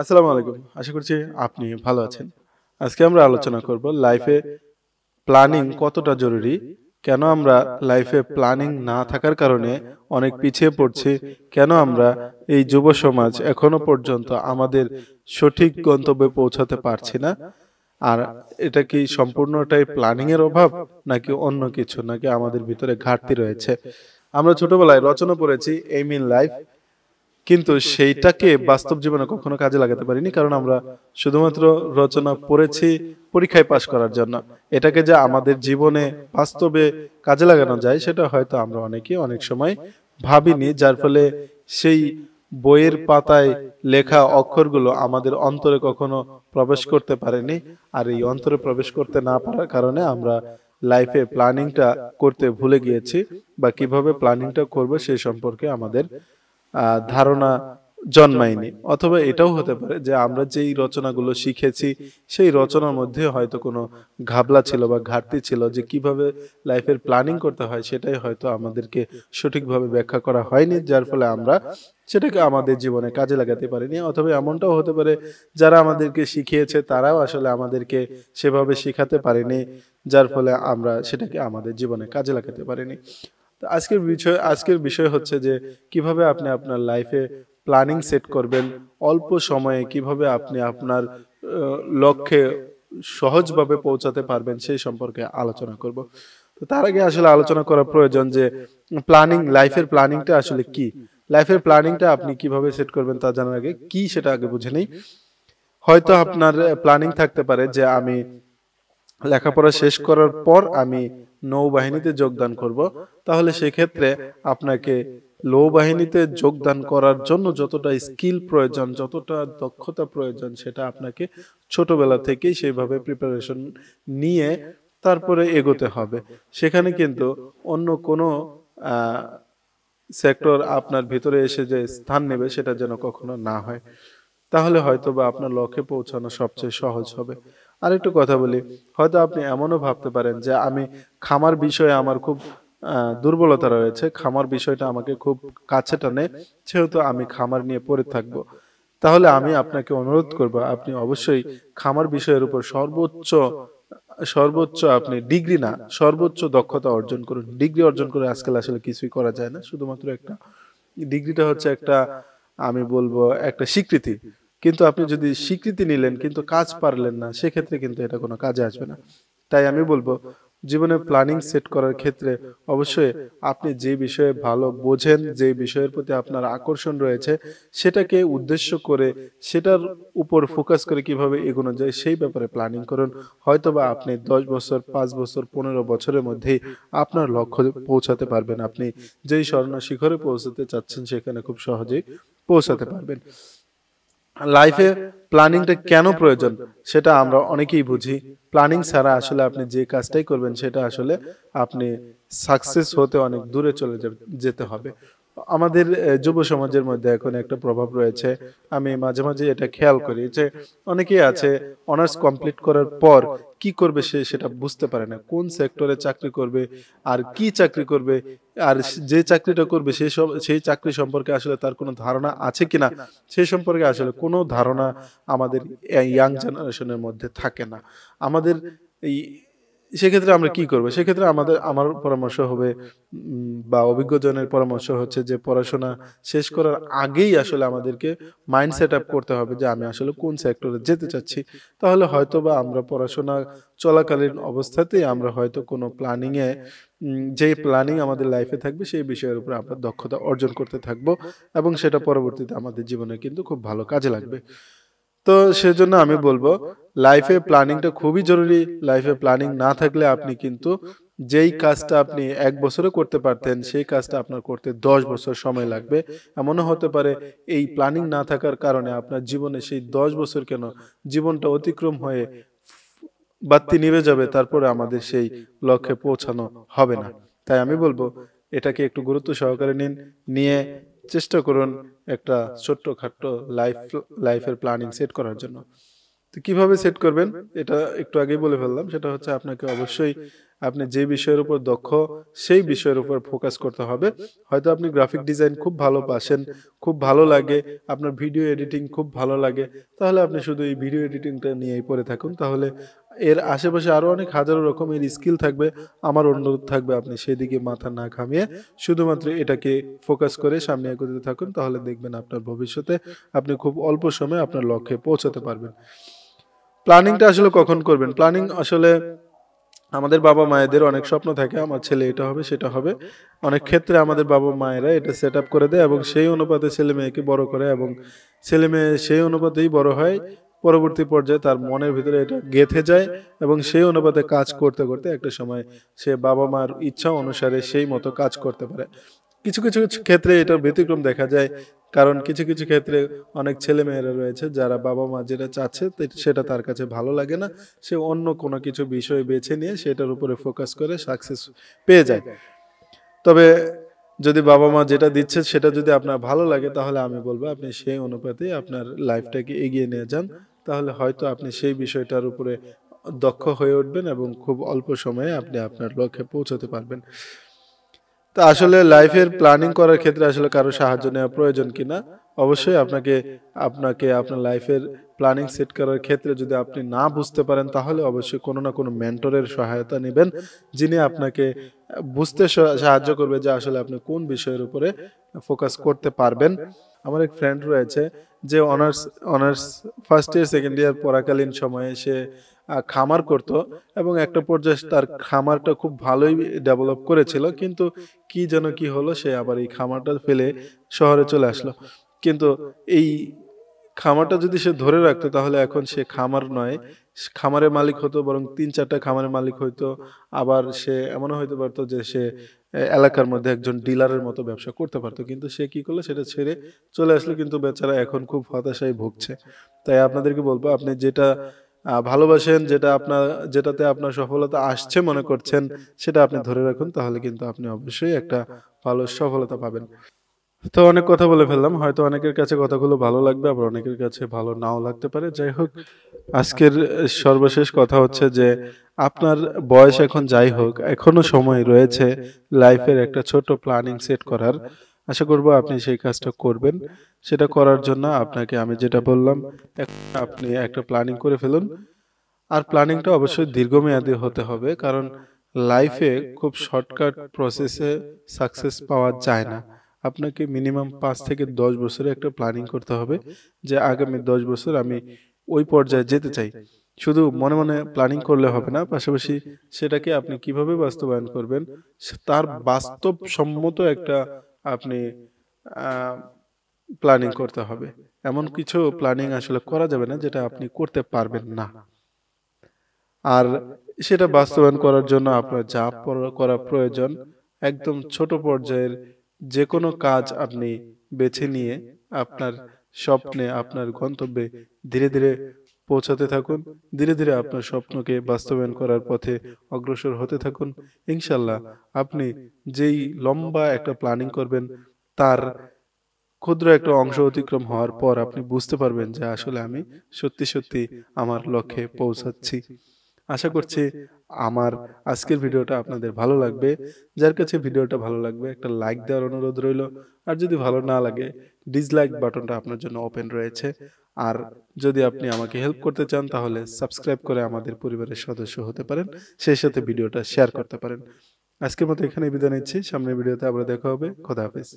আসসালামু আলাইকুম আশা করছি আপনি ভালো আছেন আজকে আমরা আলোচনা করব লাইফে প্ল্যানিং কতটা জরুরি কেন আমরা লাইফে প্ল্যানিং না থাকার কারণে অনেক পিছিয়ে পড়ছি কেন আমরা এই যুব সমাজ এখনো পর্যন্ত আমাদের সঠিক গন্তব্যে পৌঁছাতে পারছি না আর এটা কি সম্পূর্ণটাই প্ল্যানিং এর অভাব নাকি অন্য কিছু নাকি আমাদের ভিতরে ঘাটতি রয়েছে আমরা ছোটবেলায় রচনা পড়েছি এইমিন ইন লাইফ কিন্তু সেইটাকে বাস্তব জীবনে কখনো কাজে লাগাতে পারিনি কারণ আমরা শুধুমাত্র রচনা পড়েছি পরীক্ষায় পাশ করার জন্য এটাকে যে আমাদের জীবনে বাস্তবে কাজে লাগানো যায় সেটা হয়তো আমরা অনেকে অনেক সময় ভাবিনি যার ফলে সেই বইয়ের পাতায় লেখা অক্ষরগুলো আমাদের অন্তরে কখনো প্রবেশ করতে পারেনি আর এই অন্তরে প্রবেশ করতে না পারার কারণে আমরা লাইফে প্ল্যানিংটা করতে ভুলে গিয়েছি বা কিভাবে প্ল্যানিংটা করবো সেই সম্পর্কে আমাদের ধারণা জন্মায়নি অথবা এটাও হতে পারে যে আমরা যেই রচনাগুলো শিখেছি সেই রচনার মধ্যে হয়তো কোনো ঘাবলা ছিল বা ঘাটতি ছিল যে কিভাবে লাইফের প্ল্যানিং করতে হয় সেটাই হয়তো আমাদেরকে সঠিকভাবে ব্যাখ্যা করা হয়নি যার ফলে আমরা সেটাকে আমাদের জীবনে কাজে লাগাতে পারিনি অথবা এমনটাও হতে পারে যারা আমাদেরকে শিখিয়েছে তারাও আসলে আমাদেরকে সেভাবে শেখাতে পারেনি যার ফলে আমরা সেটাকে আমাদের জীবনে কাজে লাগাতে পারিনি আজকের বিষয় আজকের বিষয় হচ্ছে যে কিভাবে আপনি আপনার লাইফে প্ল্যানিং সেট করবেন অল্প সময়ে কিভাবে আপনি আপনার লক্ষ্যে সহজভাবে পৌঁছাতে পারবেন সেই সম্পর্কে আলোচনা করব তো তার আগে আসলে আলোচনা করা প্রয়োজন যে প্ল্যানিং লাইফের প্ল্যানিংটা আসলে কি লাইফের প্ল্যানিংটা আপনি কিভাবে সেট করবেন তা জানার আগে কি সেটা আগে বুঝে নেই হয়তো আপনার প্ল্যানিং থাকতে পারে যে আমি লেখাপড়া শেষ করার পর আমি নৌবাহিনীতে যোগদান করব তাহলে সেক্ষেত্রে আপনাকে নৌবাহিনীতে যোগদান করার জন্য যতটা স্কিল প্রয়োজন যতটা দক্ষতা প্রয়োজন সেটা আপনাকে ছোটবেলা থেকেই সেইভাবে প্রিপারেশন নিয়ে তারপরে এগোতে হবে সেখানে কিন্তু অন্য কোনো সেক্টর আপনার ভিতরে এসে যে স্থান নেবে সেটা যেন কখনো না হয় তাহলে হয়তো বা আপনার লক্ষ্যে পৌঁছানো সবচেয়ে সহজ হবে আর একটু কথা বলি হয়তো আপনি এমনও ভাবতে পারেন যে আমি খামার বিষয়ে আমার খুব দুর্বলতা রয়েছে খামার বিষয়টা আমাকে খুব কাছে টানে সেহেতু আমি খামার নিয়ে পড়ে থাকব তাহলে আমি আপনাকে অনুরোধ করব আপনি অবশ্যই খামার বিষয়ের উপর সর্বোচ্চ সর্বোচ্চ আপনি ডিগ্রি না সর্বোচ্চ দক্ষতা অর্জন করুন ডিগ্রি অর্জন করে আজকাল আসলে কিছুই করা যায় না শুধুমাত্র একটা ডিগ্রিটা হচ্ছে একটা আমি বলবো একটা স্বীকৃতি কিন্তু আপনি যদি স্বীকৃতি নিলেন কিন্তু কাজ পারলেন না সেক্ষেত্রে কিন্তু এটা কোনো কাজে আসবে না তাই আমি বলবো জীবনে প্ল্যানিং সেট করার ক্ষেত্রে অবশ্যই আপনি যে বিষয়ে ভালো বোঝেন যে বিষয়ের প্রতি আপনার আকর্ষণ রয়েছে সেটাকে উদ্দেশ্য করে সেটার উপর ফোকাস করে কিভাবে এগোনো যায় সেই ব্যাপারে প্ল্যানিং করুন হয়তোবা আপনি দশ বছর পাঁচ বছর পনেরো বছরের মধ্যেই আপনার লক্ষ্য পৌঁছাতে পারবেন আপনি যেই স্বর্ণ শিখরে পৌঁছাতে চাচ্ছেন সেখানে খুব সহজেই পৌঁছাতে পারবেন লাইফে প্ল্যানিংটা কেন প্রয়োজন সেটা আমরা অনেকেই বুঝি প্ল্যানিং ছাড়া আসলে আপনি যে কাজটাই করবেন সেটা আসলে আপনি সাকসেস হতে অনেক দূরে চলে যেতে হবে আমাদের যুব সমাজের মধ্যে এখন একটা প্রভাব রয়েছে আমি মাঝে মাঝে এটা খেয়াল করি যে অনেকেই আছে অনার্স কমপ্লিট করার পর কি করবে সে সেটা বুঝতে পারে না কোন সেক্টরে চাকরি করবে আর কি চাকরি করবে আর যে চাকরিটা করবে সেই সব সেই চাকরি সম্পর্কে আসলে তার কোনো ধারণা আছে কি না সেই সম্পর্কে আসলে কোনো ধারণা আমাদের ইয়াং জেনারেশনের মধ্যে থাকে না আমাদের এই সেক্ষেত্রে আমরা কি করবো সেক্ষেত্রে আমাদের আমার পরামর্শ হবে বা অভিজ্ঞজনের পরামর্শ হচ্ছে যে পড়াশোনা শেষ করার আগেই আসলে আমাদেরকে মাইন্ড সেট আপ করতে হবে যে আমি আসলে কোন সেক্টরে যেতে চাচ্ছি তাহলে হয়তো বা আমরা পড়াশোনা চলাকালীন অবস্থাতেই আমরা হয়তো কোনো প্ল্যানিংয়ে যে প্ল্যানিং আমাদের লাইফে থাকবে সেই বিষয়ের উপরে আমরা দক্ষতা অর্জন করতে থাকবো এবং সেটা পরবর্তীতে আমাদের জীবনে কিন্তু খুব ভালো কাজে লাগবে তো সেজন্য আমি বলবো লাইফে প্ল্যানিংটা খুবই জরুরি লাইফে প্ল্যানিং না থাকলে আপনি কিন্তু যেই কাজটা আপনি এক বছরে করতে পারতেন সেই কাজটা আপনার করতে দশ বছর সময় লাগবে এমনও হতে পারে এই প্ল্যানিং না থাকার কারণে আপনার জীবনে সেই দশ বছর কেন জীবনটা অতিক্রম হয়ে বাত্তি নিভে যাবে তারপরে আমাদের সেই লক্ষ্যে পৌঁছানো হবে না তাই আমি বলবো এটাকে একটু গুরুত্ব সহকারে নিন নিয়ে চেষ্টা করুন একটা ছোট্ট খাট্ট লাইফ লাইফের প্ল্যানিং সেট করার জন্য তো কিভাবে সেট করবেন এটা একটু আগেই বলে ফেললাম সেটা হচ্ছে আপনাকে অবশ্যই আপনি যে বিষয়ের উপর দক্ষ সেই বিষয়ের উপর ফোকাস করতে হবে হয়তো আপনি গ্রাফিক ডিজাইন খুব ভালো পাশেন খুব ভালো লাগে আপনার ভিডিও এডিটিং খুব ভালো লাগে তাহলে আপনি শুধু এই ভিডিও এডিটিংটা নিয়েই পড়ে থাকুন তাহলে এর আশেপাশে আরও অনেক হাজারো রকমের স্কিল থাকবে আমার অনুরোধ থাকবে আপনি সেদিকে মাথা না খামিয়ে শুধুমাত্র এটাকে ফোকাস করে সামনে এগোতে থাকুন তাহলে দেখবেন আপনার ভবিষ্যতে আপনি খুব অল্প সময়ে আপনার লক্ষ্যে পৌঁছাতে পারবেন প্ল্যানিংটা আসলে কখন করবেন প্ল্যানিং আসলে আমাদের বাবা মায়েদের অনেক স্বপ্ন থাকে আমার ছেলে এটা হবে সেটা হবে অনেক ক্ষেত্রে আমাদের বাবা মায়েরা এটা সেট করে দেয় এবং সেই অনুপাতে ছেলে মেয়েকে বড় করে এবং ছেলে মেয়ে সেই অনুপাতেই বড় হয় পরবর্তী পর্যায়ে তার মনের ভিতরে এটা গেঁথে যায় এবং সেই অনুপাতে কাজ করতে করতে একটা সময় সে বাবা মার ইচ্ছা অনুসারে সেই মতো কাজ করতে পারে কিছু কিছু ক্ষেত্রে এটা ব্যতিক্রম দেখা যায় কারণ কিছু কিছু ক্ষেত্রে অনেক ছেলে মেয়েরা রয়েছে যারা বাবা মা যেটা চাচ্ছে সেটা তার কাছে ভালো লাগে না সে অন্য কোনো কিছু বিষয় বেছে নিয়ে সেটার উপরে ফোকাস করে সাকসেস পেয়ে যায় তবে যদি বাবা মা যেটা দিচ্ছে সেটা যদি আপনার ভালো লাগে তাহলে আমি বলবো আপনি সেই অনুপাতে আপনার লাইফটাকে এগিয়ে নিয়ে যান তাহলে হয়তো আপনি সেই বিষয়টার উপরে দক্ষ হয়ে উঠবেন এবং খুব অল্প সময়ে আপনি আপনার লক্ষ্যে পৌঁছতে পারবেন তা আসলে লাইফের প্ল্যানিং করার ক্ষেত্রে আসলে কারো সাহায্য নেওয়া প্রয়োজন কিনা অবশ্যই আপনাকে আপনাকে আপনার লাইফের প্ল্যানিং সেট করার ক্ষেত্রে যদি আপনি না বুঝতে পারেন তাহলে অবশ্যই কোনো না কোনো মেন্টরের সহায়তা নেবেন যিনি আপনাকে বুঝতে সাহায্য করবে যে আসলে আপনি কোন বিষয়ের উপরে ফোকাস করতে পারবেন আমার এক ফ্রেন্ড রয়েছে যে honours honours first year second year পড়াকালীন সময়ে সে খামার করতো এবং একটা পর্যায়ে তার খামারটা খুব ভালোই ডেভেলপ করেছিল কিন্তু কি যেন কি হলো সে আবার এই খামারটা ফেলে শহরে চলে আসলো কিন্তু এই খামারটা যদি সে ধরে রাখতো তাহলে এখন সে খামার নয় খামারের মালিক হতো বরং তিন চারটা খামারের মালিক হইতো আবার সে এমনও হইতে পারতো যে সে এলাকার মধ্যে একজন ডিলারের মতো ব্যবসা করতে পারতো কিন্তু সে কি করলো সেটা ছেড়ে চলে আসলো কিন্তু বেচারা এখন খুব হতাশায় ভুগছে তাই আপনাদেরকে বলবো আপনি যেটা ভালোবাসেন যেটা আপনার যেটাতে আপনার সফলতা আসছে মনে করছেন সেটা আপনি ধরে রাখুন তাহলে কিন্তু আপনি অবশ্যই একটা ভালো সফলতা পাবেন তো অনেক কথা বলে ফেললাম হয়তো অনেকের কাছে কথাগুলো ভালো লাগবে আবার অনেকের কাছে ভালো নাও লাগতে পারে যাই হোক আজকের সর্বশেষ কথা হচ্ছে যে আপনার বয়স এখন যাই হোক এখনো সময় রয়েছে লাইফের একটা ছোট প্ল্যানিং সেট করার আশা করব আপনি সেই কাজটা করবেন সেটা করার জন্য আপনাকে আমি যেটা বললাম আপনি একটা প্ল্যানিং করে ফেলুন আর প্ল্যানিংটা অবশ্যই দীর্ঘমেয়াদী হতে হবে কারণ লাইফে খুব শর্টকাট প্রসেসে সাকসেস পাওয়া যায় না আপনাকে মিনিমাম পাঁচ থেকে দশ বছরে একটা প্ল্যানিং করতে হবে যে আগামী দশ বছর আমি ওই পর্যায়ে যেতে চাই শুধু মনে মনে প্ল্যানিং করলে হবে না পাশাপাশি সেটাকে আপনি কিভাবে বাস্তবায়ন করবেন তার বাস্তব সম্মত একটা আপনি প্ল্যানিং করতে হবে এমন কিছু প্ল্যানিং আসলে করা যাবে না যেটা আপনি করতে পারবেন না আর সেটা বাস্তবায়ন করার জন্য আপনার যা করা প্রয়োজন একদম ছোট পর্যায়ের যে কোনো কাজ আপনি বেছে নিয়ে আপনার স্বপ্নে আপনার গন্তব্যে ধীরে ধীরে পৌঁছাতে থাকুন ধীরে ধীরে আপনার স্বপ্নকে বাস্তবায়ন করার পথে অগ্রসর হতে থাকুন ইনশাল্লাহ আপনি যেই লম্বা একটা প্ল্যানিং করবেন তার ক্ষুদ্র একটা অংশ অতিক্রম হওয়ার পর আপনি বুঝতে পারবেন যে আসলে আমি সত্যি সত্যি আমার লক্ষ্যে পৌঁছাচ্ছি আশা করছি আমার আজকের ভিডিওটা আপনাদের ভালো লাগবে যার কাছে ভিডিওটা ভালো লাগবে একটা লাইক দেওয়ার অনুরোধ রইল আর যদি ভালো না লাগে ডিসলাইক বাটনটা আপনার জন্য ওপেন রয়েছে আর যদি আপনি আমাকে হেল্প করতে চান তাহলে সাবস্ক্রাইব করে আমাদের পরিবারের সদস্য হতে পারেন সেই সাথে ভিডিওটা শেয়ার করতে পারেন আজকের মতো এখানে বিদায় নিচ্ছি সামনের ভিডিওতে আবার দেখা হবে খোদা হাফেজ